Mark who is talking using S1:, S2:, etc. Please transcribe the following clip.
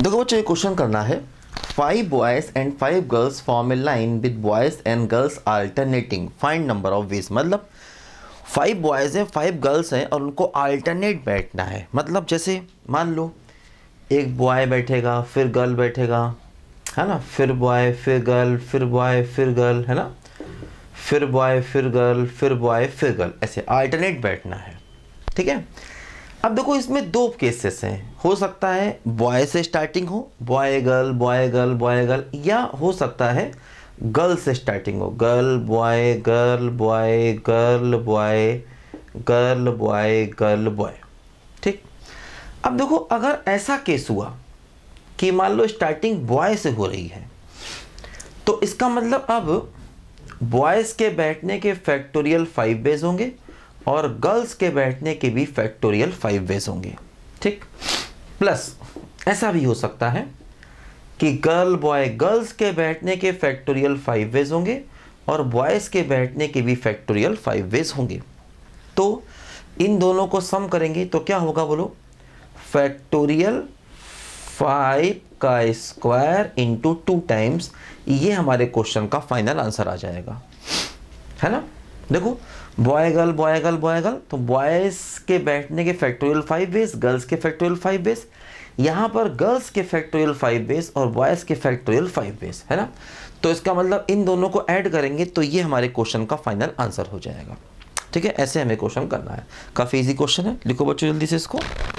S1: देखो बच्चों क्वेश्चन करना है five boys and five girls form a line with boys and girls alternating find number of ways मतलब five boys हैं five girls हैं और उनको आल्टरनेट बैठना है मतलब जैसे मान लो एक बॉय बैठेगा फिर गर्ल बैठेगा है ना फिर बॉय फिर गर्ल फिर बॉय फिर गर्ल है ना फिर बॉय फिर गर्ल फिर बॉय फिर गर्ल ऐसे आल्टरनेट बैठना है ठीक है अब देखो इसमें दो केसेस हैं हो सकता है बॉय से स्टार्टिंग हो boy girl boy girl boy girl या हो सकता है गर्ल से स्टार्टिंग हो girl boy girl boy girl boy girl boy girl boy ठीक अब देखो अगर ऐसा केस हुआ कि मान लो स्टार्टिंग बॉय से हो रही है तो इसका मतलब अब बॉयज़ के बैठने के फैक्टोरियल फाइव बेज होंगे और गर्ल्स के बैठने के भी फैक्टोरियल फाइव वेज होंगे ठीक प्लस ऐसा भी हो सकता है कि गर्ल बॉय गर्ल्स के बैठने के फैक्टोरियल फाइव वेज होंगे और बॉयज़ के बैठने के भी फैक्टोरियल फाइव वेज होंगे तो इन दोनों को सम करेंगे तो क्या होगा बोलो फैक्टोरियल फाइव का स्क्वायर इंटू टू टाइम्स ये हमारे क्वेश्चन का फाइनल आंसर आ जाएगा है ना देखो boy girl boy girl boy girl तो बॉयज़ के बैठने के फैक्टोरियल फाइव बेस गर्ल्स के फैक्टोरियल फाइव बेस यहाँ पर गर्ल्स के फैक्टोरियल फाइव बेस और बॉयज़ के फैक्टोरियल फाइव बेस है ना तो इसका मतलब इन दोनों को ऐड करेंगे तो ये हमारे क्वेश्चन का फाइनल आंसर हो जाएगा ठीक है ऐसे हमें क्वेश्चन करना है काफ़ी इजी क्वेश्चन है लिखो बच्चों जल्दी से इसको